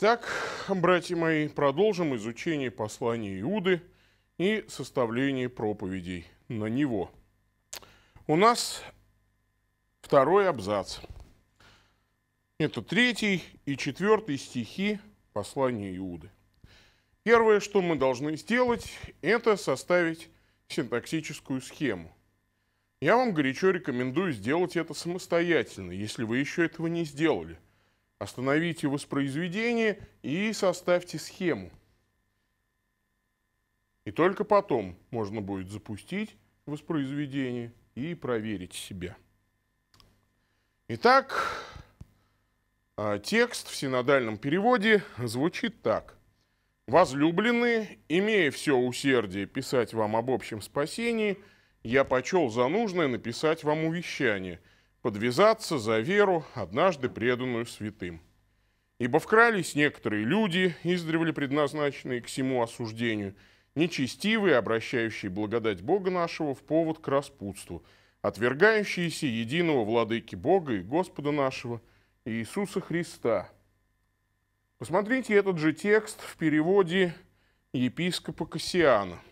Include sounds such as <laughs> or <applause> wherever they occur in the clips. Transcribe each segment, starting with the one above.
Итак, братья мои, продолжим изучение послания Иуды и составление проповедей на него. У нас второй абзац. Это третий и четвертый стихи послания Иуды. Первое, что мы должны сделать, это составить синтаксическую схему. Я вам горячо рекомендую сделать это самостоятельно, если вы еще этого не сделали – Остановите воспроизведение и составьте схему. И только потом можно будет запустить воспроизведение и проверить себя. Итак, а, текст в синодальном переводе звучит так. «Возлюбленные, имея все усердие писать вам об общем спасении, я почел за нужное написать вам увещание – подвязаться за веру, однажды преданную святым. Ибо вкрались некоторые люди, издревле предназначенные к всему осуждению, нечестивые, обращающие благодать Бога нашего в повод к распутству, отвергающиеся единого владыки Бога и Господа нашего Иисуса Христа. Посмотрите этот же текст в переводе епископа Кассиана –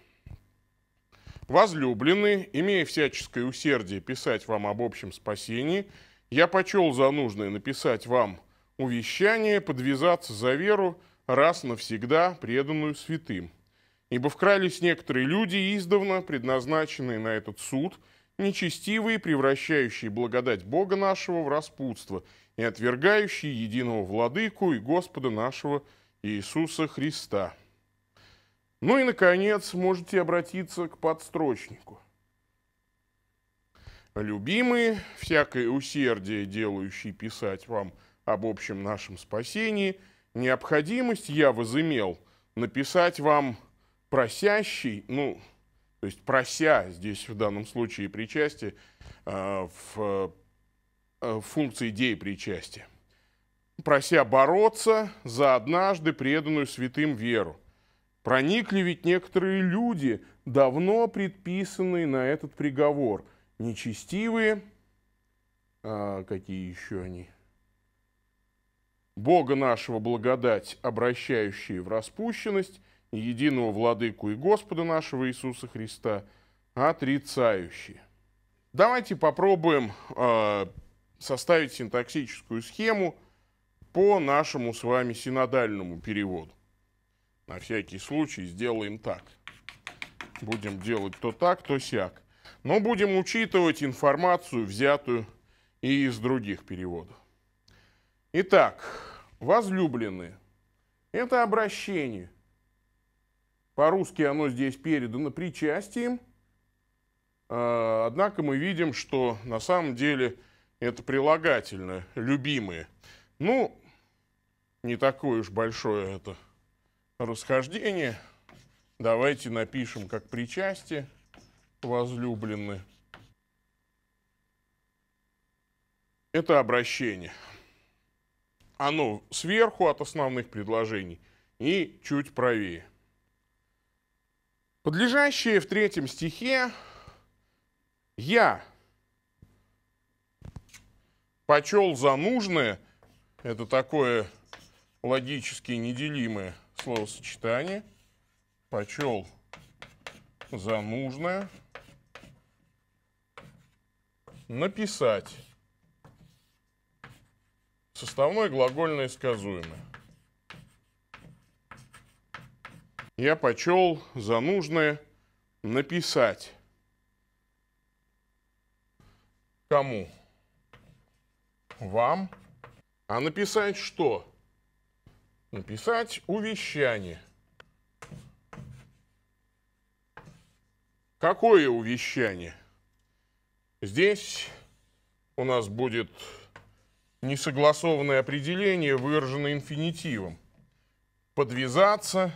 Возлюбленные, имея всяческое усердие писать вам об общем спасении, я почел за нужное написать вам увещание подвязаться за веру, раз навсегда преданную святым. Ибо вкрались некоторые люди издавна, предназначенные на этот суд, нечестивые, превращающие благодать Бога нашего в распутство и отвергающие единого владыку и Господа нашего Иисуса Христа». Ну и, наконец, можете обратиться к подстрочнику. Любимые, всякое усердие, делающий писать вам об общем нашем спасении, необходимость я возымел написать вам просящий, ну, то есть прося, здесь в данном случае причастие, э, а, в э, функции деепричастия, прося бороться за однажды преданную святым веру, Проникли ведь некоторые люди, давно предписанные на этот приговор. Нечестивые, а какие еще они? Бога нашего благодать, обращающие в распущенность, единого владыку и Господа нашего Иисуса Христа, отрицающие. Давайте попробуем э, составить синтаксическую схему по нашему с вами синодальному переводу. На всякий случай сделаем так. Будем делать то так, то сяк. Но будем учитывать информацию, взятую и из других переводов. Итак, возлюбленные. Это обращение. По-русски оно здесь передано причастием. А, однако мы видим, что на самом деле это прилагательное, любимые. Ну, не такое уж большое это расхождение. Давайте напишем как причастие возлюблены. Это обращение. Оно сверху от основных предложений и чуть правее. Подлежащее в третьем стихе «Я почел за нужное» — это такое логически неделимое – словосочетание почел за нужное написать составное глагольное сказуемое. Я почел за нужное написать кому? Вам. А написать что? написать увещание. Какое увещание? Здесь у нас будет несогласованное определение, выраженное инфинитивом. Подвязаться,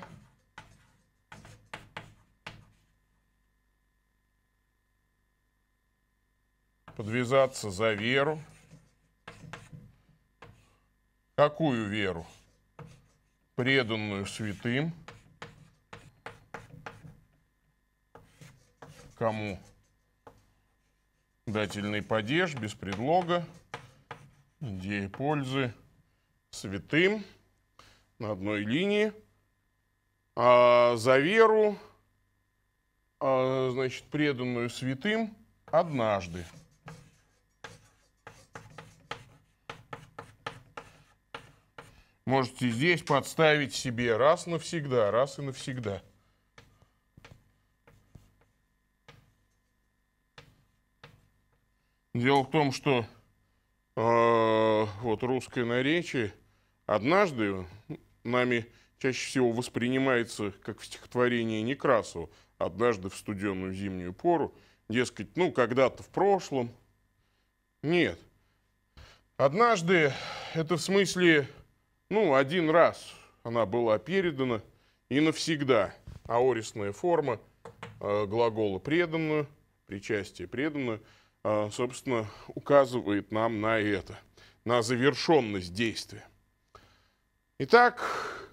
подвязаться за веру. Какую веру? преданную святым, кому дательный падеж без предлога, идея пользы, святым на одной линии, а за веру, а, значит, преданную святым однажды. Можете здесь подставить себе раз навсегда, раз и навсегда. Дело в том, что э, вот русское наречие однажды нами чаще всего воспринимается как в стихотворении Некрасова «Однажды в студенную зимнюю пору», дескать, ну, когда-то в прошлом. Нет. Однажды – это в смысле ну, один раз она была передана и навсегда. Аористная форма э, глагола «преданную», причастие «преданную», э, собственно, указывает нам на это, на завершенность действия. Итак,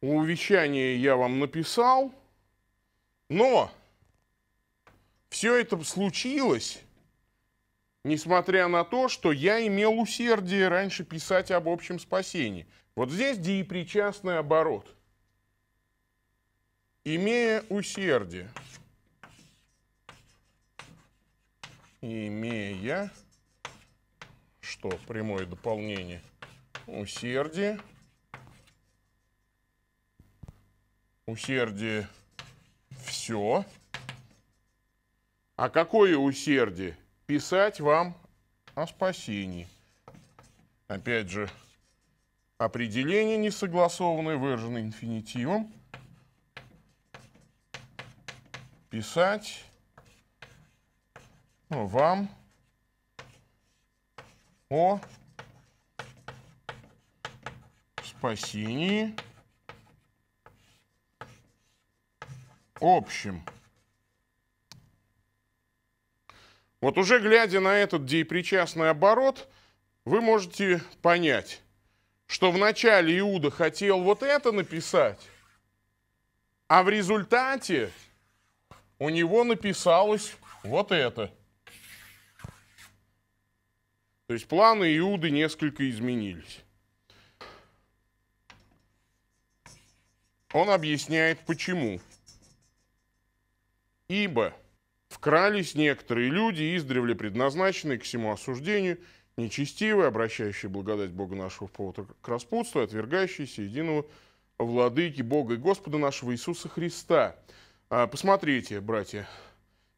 увещание я вам написал, но все это случилось несмотря на то, что я имел усердие раньше писать об общем спасении. Вот здесь деепричастный оборот. Имея усердие. Имея, что прямое дополнение, усердие. Усердие все. А какое усердие? писать вам о спасении. Опять же, определение несогласованное, выраженное инфинитивом. Писать ну, вам о спасении общем. Вот уже глядя на этот деепричастный оборот, вы можете понять, что вначале Иуда хотел вот это написать, а в результате у него написалось вот это. То есть планы Иуды несколько изменились. Он объясняет почему. Ибо Вкрались некоторые люди, издревле предназначенные к всему осуждению, нечестивые, обращающие благодать Бога нашего в повод к распутству, отвергающиеся единого владыки Бога и Господа нашего Иисуса Христа. А, посмотрите, братья,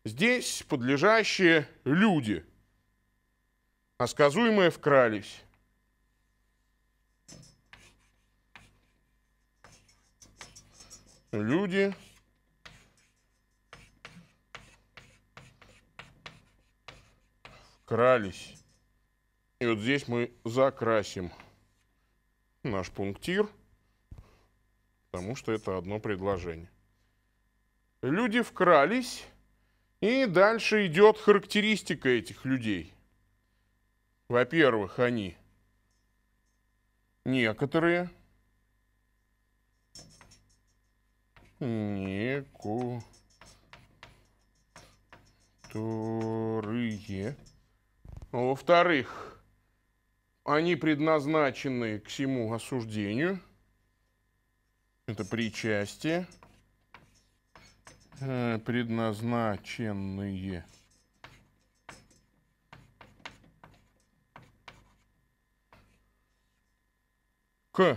здесь подлежащие люди, а сказуемые вкрались. Люди, крались. И вот здесь мы закрасим наш пунктир, потому что это одно предложение. Люди вкрались, и дальше идет характеристика этих людей. Во-первых, они некоторые, некоторые, ну, во-вторых, они предназначены к всему осуждению. Это причастие. Э, предназначенные к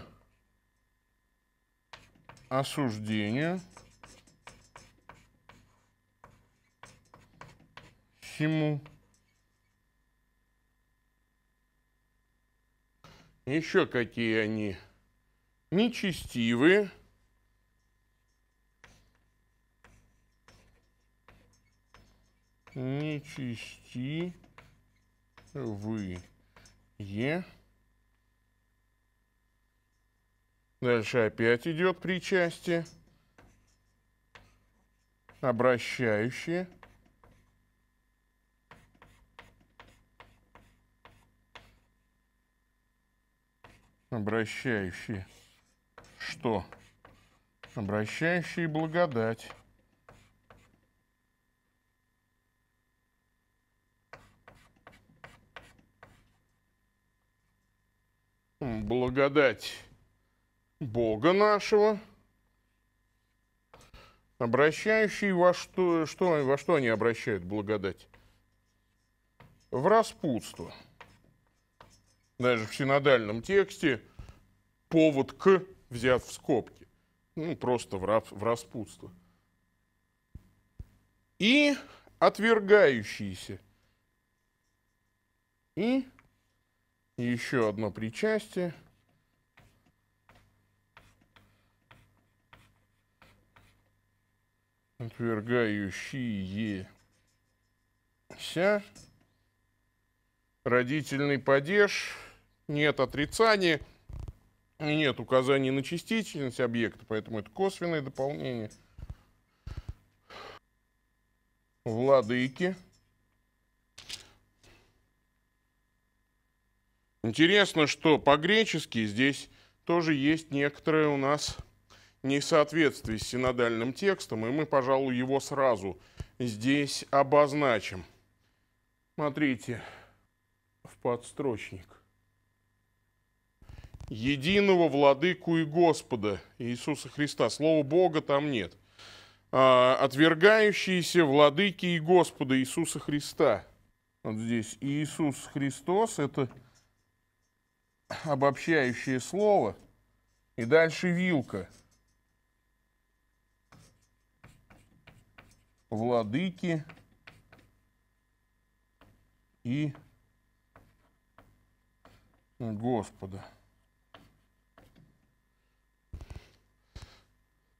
осуждению всему Еще какие они нечестивые. Нечестивые. Дальше опять идет причастие. Обращающие. Обращающий, что? Обращающий благодать. Благодать Бога нашего, Обращающий во что, что, во что они обращают благодать? В распутство даже в синодальном тексте, повод к взят в скобки. Ну, просто в, раб, в распутство. И отвергающиеся. И еще одно причастие. Отвергающиеся. Родительный падеж – нет отрицания, нет указаний на частичность объекта, поэтому это косвенное дополнение. Владыки. Интересно, что по-гречески здесь тоже есть некоторое у нас несоответствие с синодальным текстом, и мы, пожалуй, его сразу здесь обозначим. Смотрите в подстрочник единого владыку и Господа Иисуса Христа. Слова Бога там нет. А, отвергающиеся владыки и Господа Иисуса Христа. Вот здесь Иисус Христос – это обобщающее слово. И дальше вилка. Владыки и Господа.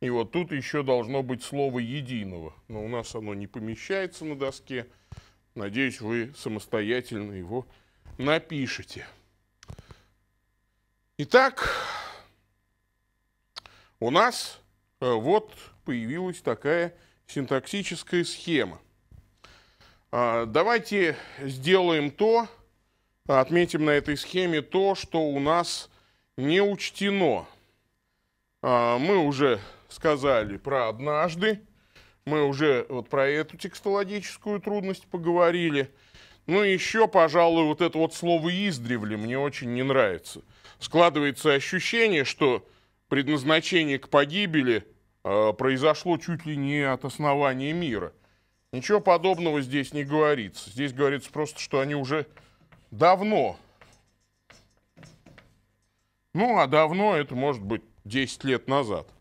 И вот тут еще должно быть слово «единого». Но у нас оно не помещается на доске. Надеюсь, вы самостоятельно его напишите. Итак, у нас э, вот появилась такая синтаксическая схема. А, давайте сделаем то, отметим на этой схеме то, что у нас не учтено. А, мы уже сказали про однажды, мы уже вот про эту текстологическую трудность поговорили. Ну и еще, пожалуй, вот это вот слово «издревле» мне очень не нравится. Складывается ощущение, что предназначение к погибели э, произошло чуть ли не от основания мира. Ничего подобного здесь не говорится. Здесь говорится просто, что они уже давно. Ну, а давно это может быть 10 лет назад –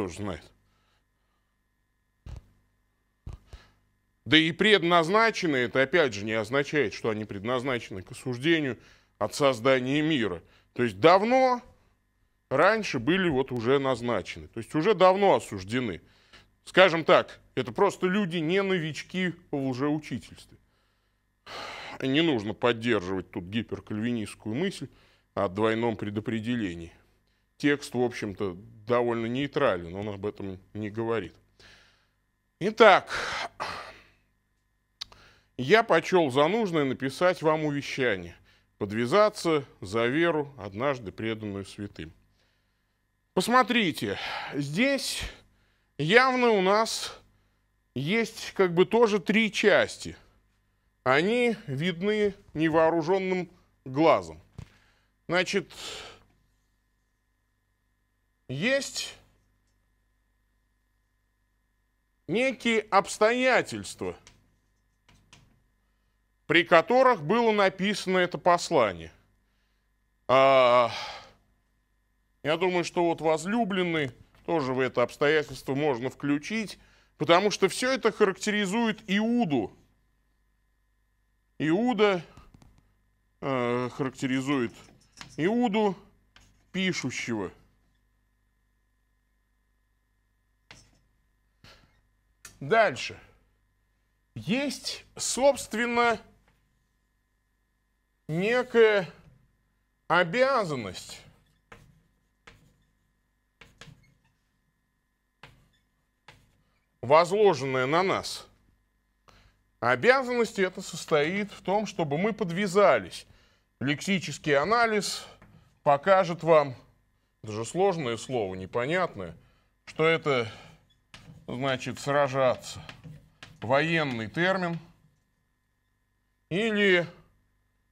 кто же знает. Да и предназначены, это опять же не означает, что они предназначены к осуждению от создания мира. То есть давно, раньше были вот уже назначены, то есть уже давно осуждены. Скажем так, это просто люди не новички в лжеучительстве. Не нужно поддерживать тут гиперкальвинистскую мысль о двойном предопределении текст, в общем-то, довольно нейтрален, он об этом не говорит. Итак, я почел за нужное написать вам увещание, подвязаться за веру, однажды преданную святым. Посмотрите, здесь явно у нас есть как бы тоже три части. Они видны невооруженным глазом. Значит, есть некие обстоятельства, при которых было написано это послание. А, я думаю, что вот возлюбленный тоже в это обстоятельство можно включить, потому что все это характеризует Иуду. Иуда э, характеризует Иуду пишущего – Дальше. Есть, собственно, некая обязанность возложенная на нас. Обязанность это состоит в том, чтобы мы подвязались. Лексический анализ покажет вам, даже сложное слово, непонятное, что это значит, сражаться, военный термин, или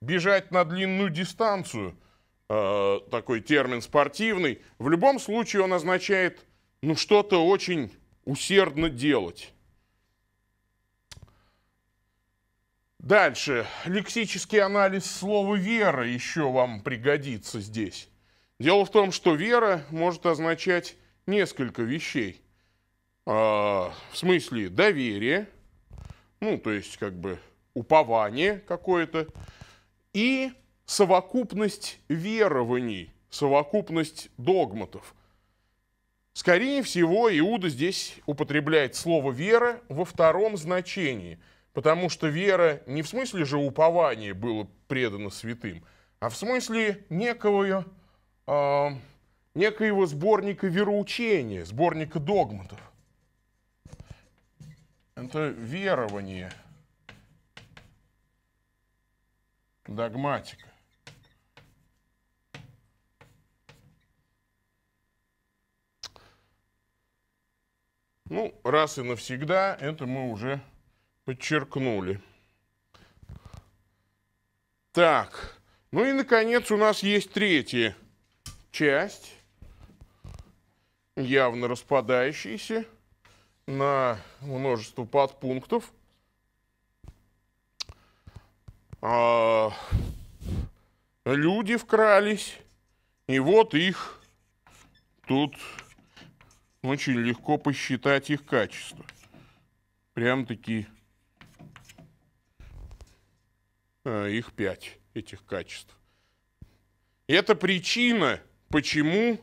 бежать на длинную дистанцию, э, такой термин спортивный, в любом случае он означает, ну, что-то очень усердно делать. Дальше. Лексический анализ слова «вера» еще вам пригодится здесь. Дело в том, что вера может означать несколько вещей – а, в смысле доверие, ну, то есть как бы упование какое-то, и совокупность верований, совокупность догматов. Скорее всего, Иуда здесь употребляет слово «вера» во втором значении, потому что вера не в смысле же упование было предано святым, а в смысле некого, э, некоего сборника вероучения, сборника догматов это верование, догматика. Ну, раз и навсегда, это мы уже подчеркнули. Так, ну и, наконец, у нас есть третья часть, явно распадающаяся на множество подпунктов. А, люди вкрались, и вот их тут очень легко посчитать их качество. Прям таки а, э, их пять, этих качеств. Это причина, почему,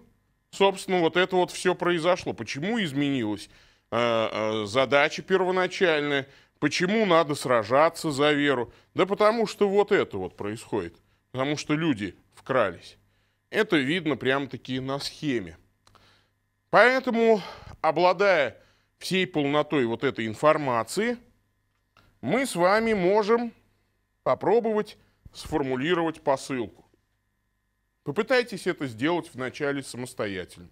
собственно, вот это вот все произошло, почему изменилось Э, э, задачи первоначальные. Почему надо сражаться за веру? Да потому что вот это вот происходит. Потому что люди вкрались. Это видно прямо-таки на схеме. Поэтому, обладая всей полнотой вот этой информации, мы с вами можем попробовать сформулировать посылку. Попытайтесь это сделать вначале самостоятельно.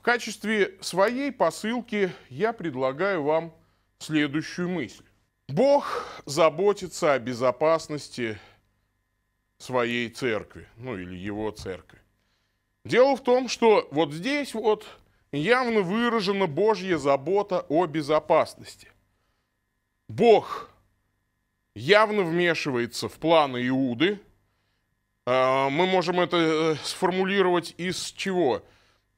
В качестве своей посылки я предлагаю вам следующую мысль. Бог заботится о безопасности своей церкви, ну или его церкви. Дело в том, что вот здесь вот явно выражена Божья забота о безопасности. Бог явно вмешивается в планы Иуды. А, мы можем это э, сформулировать из чего?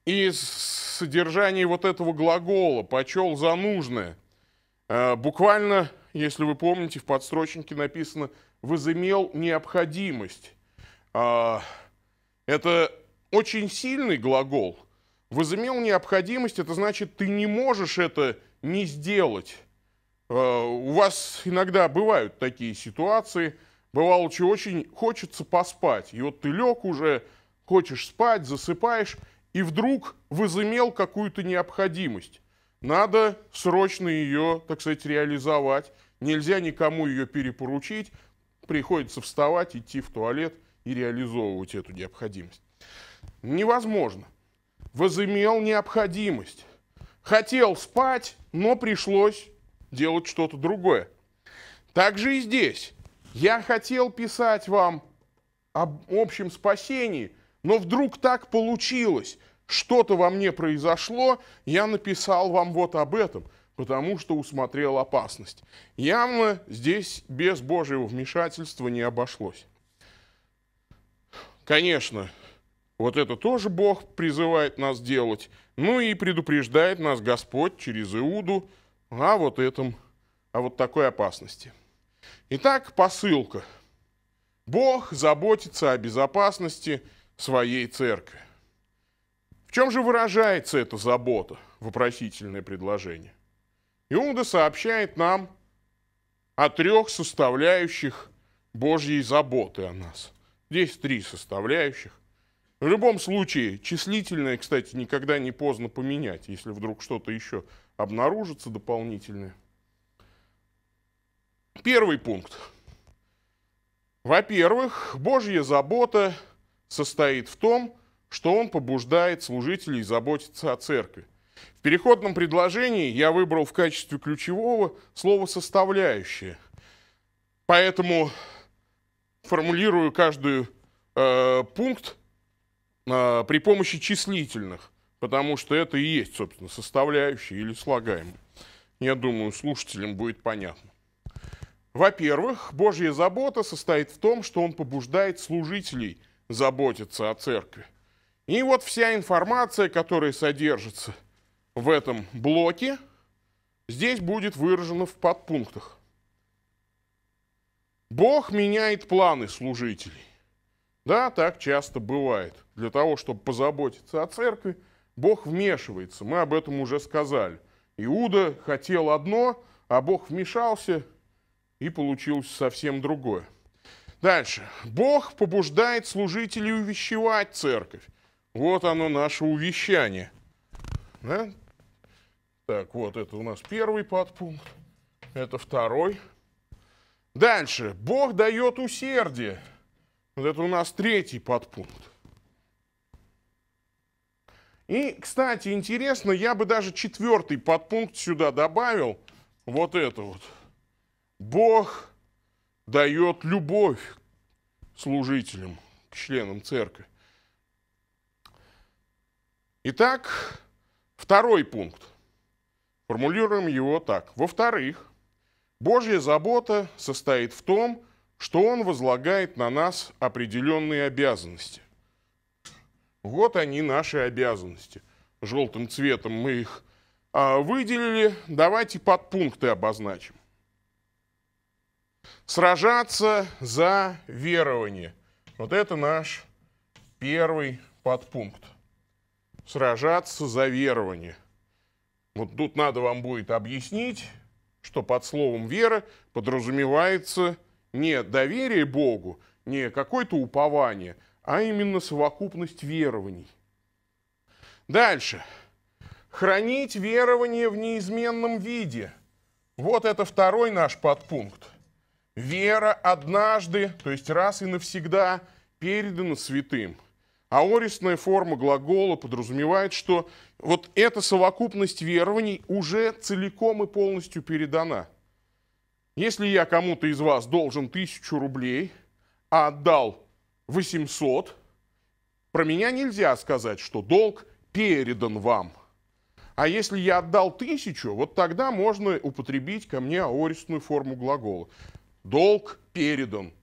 и содержание вот этого глагола «почел за нужное». А, буквально, если вы помните, в подстрочнике написано «возымел необходимость». А, это очень сильный глагол. «Возымел необходимость» — это значит, ты не можешь это не сделать. А, у вас иногда бывают такие ситуации. Бывало, что очень хочется поспать. И вот ты лег уже, хочешь спать, засыпаешь — и вдруг возымел какую-то необходимость. Надо срочно ее, так сказать, реализовать. Нельзя никому ее перепоручить. Приходится вставать, идти в туалет и реализовывать эту необходимость. Невозможно. Возымел необходимость. Хотел спать, но пришлось делать что-то другое. Так же и здесь. Я хотел писать вам об общем спасении – но вдруг так получилось, что-то во мне произошло, я написал вам вот об этом, потому что усмотрел опасность. Явно здесь без Божьего вмешательства не обошлось. Конечно, вот это тоже Бог призывает нас делать, ну и предупреждает нас Господь через Иуду о вот этом, о вот такой опасности. Итак, посылка. Бог заботится о безопасности – своей церкви. В чем же выражается эта забота? Вопросительное предложение. Иуда сообщает нам о трех составляющих Божьей заботы о нас. Здесь три составляющих. В любом случае, числительное, кстати, никогда не поздно поменять, если вдруг что-то еще обнаружится дополнительное. Первый пункт. Во-первых, Божья забота состоит в том, что он побуждает служителей заботиться о церкви. В переходном предложении я выбрал в качестве ключевого слово «составляющее». Поэтому формулирую каждый э, пункт э, при помощи числительных, потому что это и есть, собственно, составляющие или слагаемые. Я думаю, слушателям будет понятно. Во-первых, Божья забота состоит в том, что он побуждает служителей – заботиться о церкви. И вот вся информация, которая содержится в этом блоке, здесь будет выражена в подпунктах. Бог меняет планы служителей. Да, так часто бывает. Для того, чтобы позаботиться о церкви, Бог вмешивается. Мы об этом уже сказали. Иуда хотел одно, а Бог вмешался, и получилось совсем другое. Дальше. Бог побуждает служителей увещевать церковь. Вот оно наше увещание. Да? Так, вот это у нас первый подпункт. Это второй. Дальше. Бог дает усердие. Вот это у нас третий подпункт. И, кстати, интересно, я бы даже четвертый подпункт сюда добавил. Вот это вот. Бог дает любовь служителям, к членам церкви. Итак, второй пункт. Формулируем его так. Во-вторых, Божья забота состоит в том, что Он возлагает на нас определенные обязанности. Вот они, наши обязанности. Желтым цветом мы их а, выделили. Давайте подпункты обозначим. Сражаться за верование. Вот это наш первый подпункт. Сражаться за верование. Вот тут надо вам будет объяснить, что под словом «вера» подразумевается не доверие Богу, не какое-то упование, а именно совокупность верований. Дальше. Хранить верование в неизменном виде. Вот это второй наш подпункт. Вера однажды, то есть раз и навсегда, передана святым. Аористная форма глагола подразумевает, что вот эта совокупность верований уже целиком и полностью передана. Если я кому-то из вас должен тысячу рублей, а отдал 800, про меня нельзя сказать, что долг передан вам. А если я отдал тысячу, вот тогда можно употребить ко мне аористную форму глагола долг передан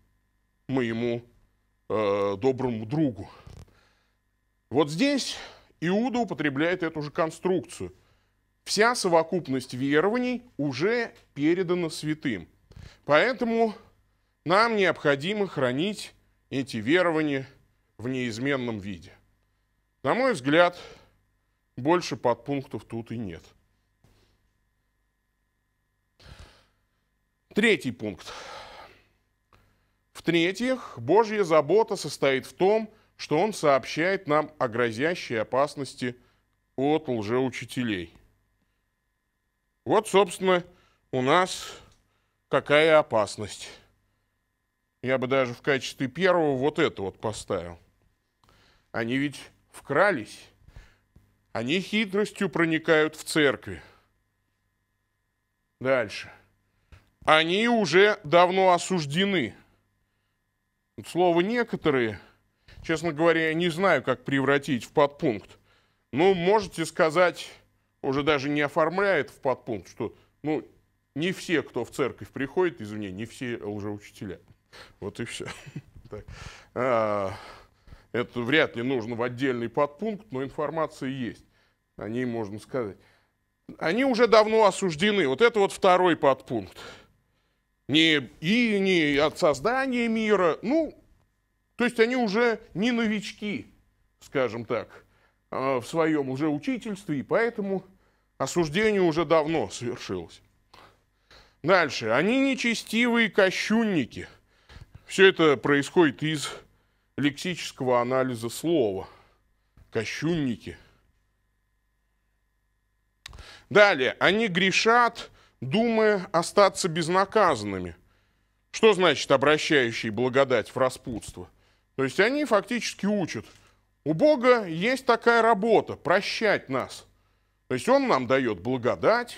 моему э, доброму другу. Вот здесь Иуда употребляет эту же конструкцию. Вся совокупность верований уже передана святым. Поэтому нам необходимо хранить эти верования в неизменном виде. На мой взгляд, больше подпунктов тут и нет. Третий пункт. В-третьих, Божья забота состоит в том, что Он сообщает нам о грозящей опасности от лжеучителей. Вот, собственно, у нас какая опасность. Я бы даже в качестве первого вот это вот поставил. Они ведь вкрались. Они хитростью проникают в церкви. Дальше они уже давно осуждены. Слово «некоторые», честно говоря, я не знаю, как превратить в подпункт. Ну, можете сказать, уже даже не оформляет в подпункт, что, ну, не все, кто в церковь приходит, извини, не все лжеучителя. Вот и все. <laughs> А, это вряд ли нужно в отдельный подпункт, но информация есть. О ней можно сказать. Они уже давно осуждены. Вот это вот второй подпункт не и не от создания мира. Ну, то есть они уже не новички, скажем так, а, в своем уже учительстве, и поэтому осуждение уже давно совершилось. Дальше. Они нечестивые кощунники. Все это происходит из лексического анализа слова. Кощунники. Далее. Они грешат думая остаться безнаказанными. Что значит обращающий благодать в распутство? То есть они фактически учат, у Бога есть такая работа – прощать нас. То есть Он нам дает благодать,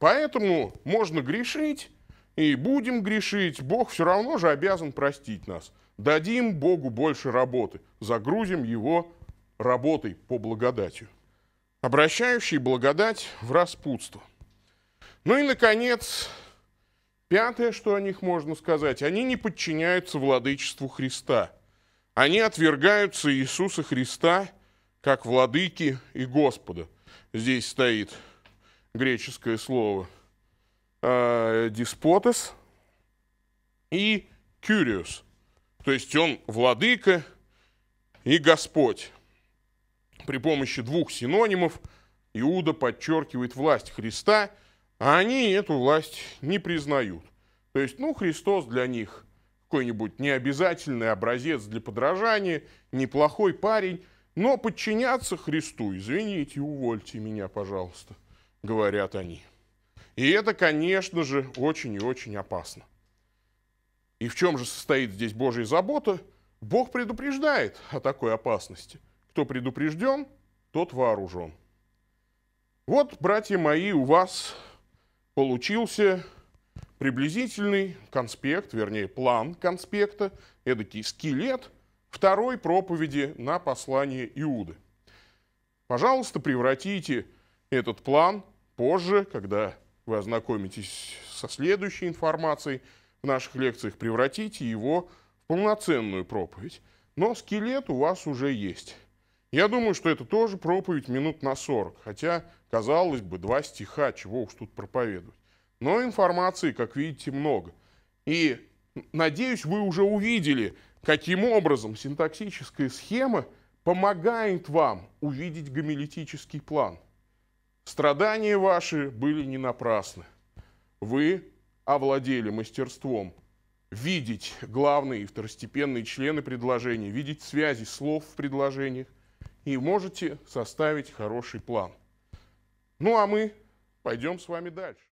поэтому можно грешить, и будем грешить, Бог все равно же обязан простить нас. Дадим Богу больше работы, загрузим Его работой по благодатью. Обращающий благодать в распутство – ну и, наконец, пятое, что о них можно сказать, они не подчиняются владычеству Христа. Они отвергаются Иисуса Христа как владыки и Господа. Здесь стоит греческое слово э, «диспотес» и «кюриус». То есть он владыка и Господь. При помощи двух синонимов Иуда подчеркивает власть Христа – а они эту власть не признают. То есть, ну, Христос для них какой-нибудь необязательный образец для подражания, неплохой парень, но подчиняться Христу, извините, увольте меня, пожалуйста, говорят они. И это, конечно же, очень и очень опасно. И в чем же состоит здесь Божья забота? Бог предупреждает о такой опасности. Кто предупрежден, тот вооружен. Вот, братья мои, у вас получился приблизительный конспект, вернее, план конспекта, эдакий скелет второй проповеди на послание Иуды. Пожалуйста, превратите этот план позже, когда вы ознакомитесь со следующей информацией в наших лекциях, превратите его в полноценную проповедь. Но скелет у вас уже есть. Я думаю, что это тоже проповедь минут на 40, хотя, казалось бы, два стиха, чего уж тут проповедовать. Но информации, как видите, много. И, надеюсь, вы уже увидели, каким образом синтаксическая схема помогает вам увидеть гомелитический план. Страдания ваши были не напрасны. Вы овладели мастерством видеть главные и второстепенные члены предложения, видеть связи слов в предложениях, и можете составить хороший план. Ну а мы пойдем с вами дальше.